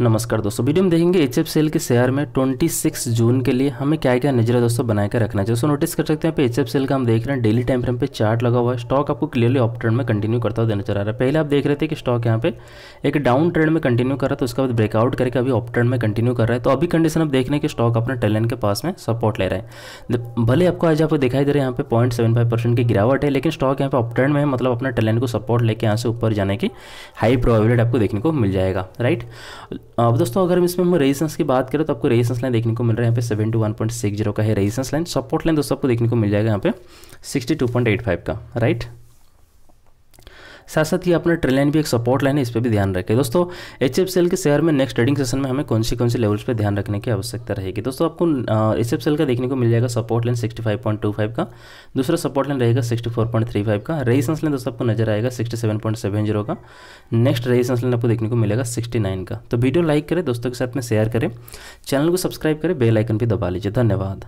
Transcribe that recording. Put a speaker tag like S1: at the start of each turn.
S1: नमस्कार दोस्तों वीडियो में देखेंगे एच सेल के शेयर में 26 जून के लिए हमें क्या क्या नजर दोस्तों बनाए के रखना चाहिए दोस्तों नोटिस कर सकते हैं पे एच सेल का हम देख रहे हैं डेली टाइम फ्रेम पे चार्ट लगा हुआ है स्टॉक आपको क्लियरली ऑप ट्रेंड में कंटिन्यू करता हुआ नजर आ रहा है पहले आप देख रहे थे कि स्टॉक यहाँ पे एक डाउन ट्रेंड में कंटिन्यू कर रहा था तो उसके बाद ब्रेकआउट करके अभी ऑफ ट्रेंड में कंटिन्यू कर रहा है तो अभी कंडीशन आप देख रहे हैं कि स्टॉक अपने टेलन के पास में सपोर्ट ले रहा है भले आपको आज आपको दिखाई दे रहा है यहाँ पे पॉइंट की गिरावट है लेकिन स्टॉक यहाँ पे ऑफ ट्रेंड में मतलब अपना टेलन को सपोर्ट लेके यहाँ से ऊपर जाने की हाई प्रोबेबिलिटी आपको देखने को मिल जाएगा राइट अब दोस्तों अगर हम इसमें हम रेजिस्टेंस की बात करें तो आपको रेजिस्टेंस लाइन देखने को मिल रहा है यहाँ पे seven two one point six zero का है रेजिस्टेंस लाइन सपोर्ट लाइन दोस्तों आपको देखने को मिल जाएगा यहाँ पे sixty two point eight five का राइट साथ साथ ही अपना लाइन भी एक सपोर्ट लाइन है इस पर भी ध्यान रखें दोस्तों एच एफ सेल के शेयर में नेक्स्ट ट्रेडिंग सेशन में हमें कौन सी कौन सी लेवल्स पर ध्यान रखने की आवश्यकता रहेगी दोस्तों आपको एच एफ सेल का देखने को मिल जाएगा सपोर्ट लाइन सिक्सटी का दूसरा सपोर्ट लाइन रहेगा सिक्सटी का रेजिस्टेंस लाइन दोस्तों आपको नजर आएगा सिक्सटी का नेक्स्ट रेजिस्टेंस लाइन आपको देखने को मिलेगा सिक्सटी का तो वीडियो लाइक करें दोस्तों के साथ में शेयर करें चैनल को सब्सक्राइब करें बेल आइकन भी दबा लीजिए धन्यवाद